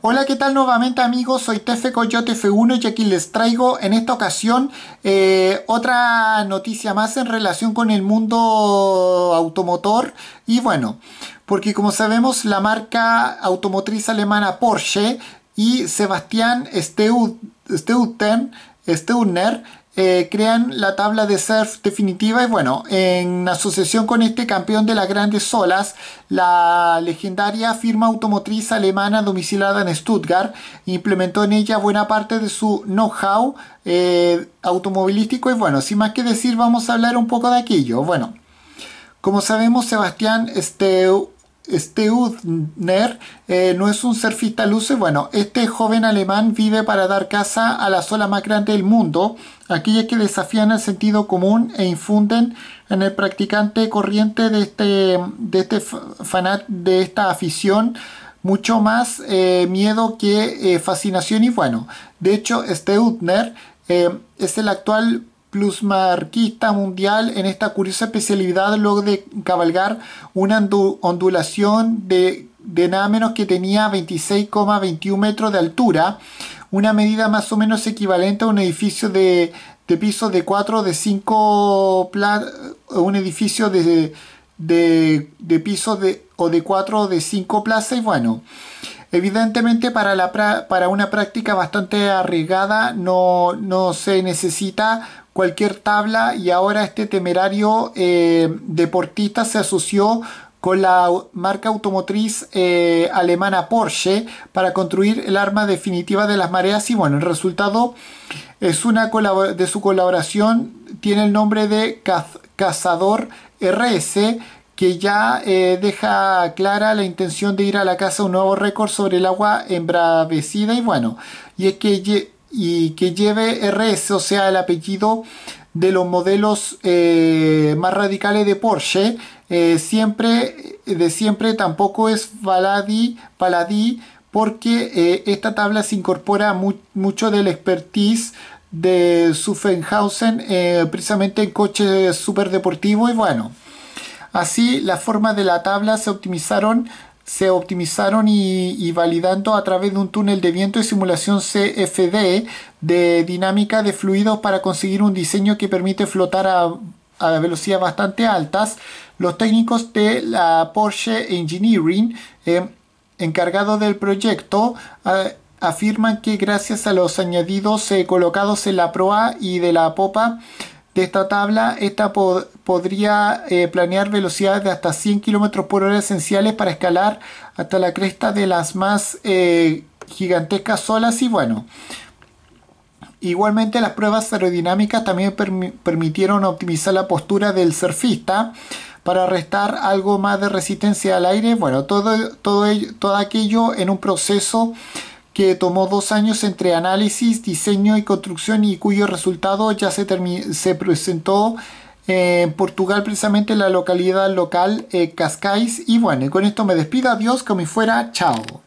Hola, ¿qué tal nuevamente amigos? Soy Tefe Coyote F1 y aquí les traigo en esta ocasión eh, otra noticia más en relación con el mundo automotor. Y bueno, porque como sabemos la marca automotriz alemana Porsche y Sebastián Steu Steuten, Steutner eh, crean la tabla de surf definitiva y bueno, en asociación con este campeón de las grandes olas, la legendaria firma automotriz alemana domicilada en Stuttgart implementó en ella buena parte de su know-how eh, automovilístico y bueno, sin más que decir vamos a hablar un poco de aquello. Bueno, como sabemos Sebastián este este eh, no es un surfista luce. Bueno, este joven alemán vive para dar caza a la sola más grande del mundo, aquella que desafían el sentido común e infunden en el practicante corriente de, este, de, este fanat, de esta afición mucho más eh, miedo que eh, fascinación. Y bueno, de hecho, Steudner eh, es el actual marquista mundial en esta curiosa especialidad luego de cabalgar una ondulación de, de nada menos que tenía 26,21 metros de altura, una medida más o menos equivalente a un edificio de, de piso de 4 de 5 un edificio de, de, de de, o de 4 de 5 plazas y bueno Evidentemente para, la, para, una práctica bastante arriesgada no, no, se necesita cualquier tabla y ahora este temerario eh, deportista se asoció con la marca automotriz eh, alemana Porsche para construir el arma definitiva de las mareas y bueno, el resultado es una de su colaboración tiene el nombre de Cazador RS que ya eh, deja clara la intención de ir a la casa un nuevo récord sobre el agua embravecida y bueno, y es que y que lleve RS, o sea, el apellido de los modelos eh, más radicales de Porsche, eh, siempre, de siempre tampoco es Baladi, Paladí, porque eh, esta tabla se incorpora mucho del expertise de Suffenhausen, precisamente en coches superdeportivos y bueno, así las formas de la tabla se optimizaron se optimizaron y, validando a través de un túnel de viento y simulación CFD de dinámica de fluidos para conseguir un diseño que permite flotar a, velocidades bastante altas. Los técnicos de la Porsche Engineering, eh, encargados del proyecto, eh, afirman que gracias a los añadidos eh, colocados en la proa y de la popa, de esta tabla, esta podría eh, planear velocidades de hasta 100 km por hora esenciales para escalar hasta la cresta de las más eh, gigantescas olas. y bueno. Igualmente las pruebas aerodinámicas también permitieron optimizar la postura del surfista para restar algo más de resistencia al aire. Bueno, todo, todo, todo aquello en un proceso que tomó dos años entre análisis, diseño y construcción y cuyo resultado ya se, se presentó en Portugal, precisamente en la localidad local eh, Cascais. Y bueno, con esto me despido, adiós, como fuera, chao.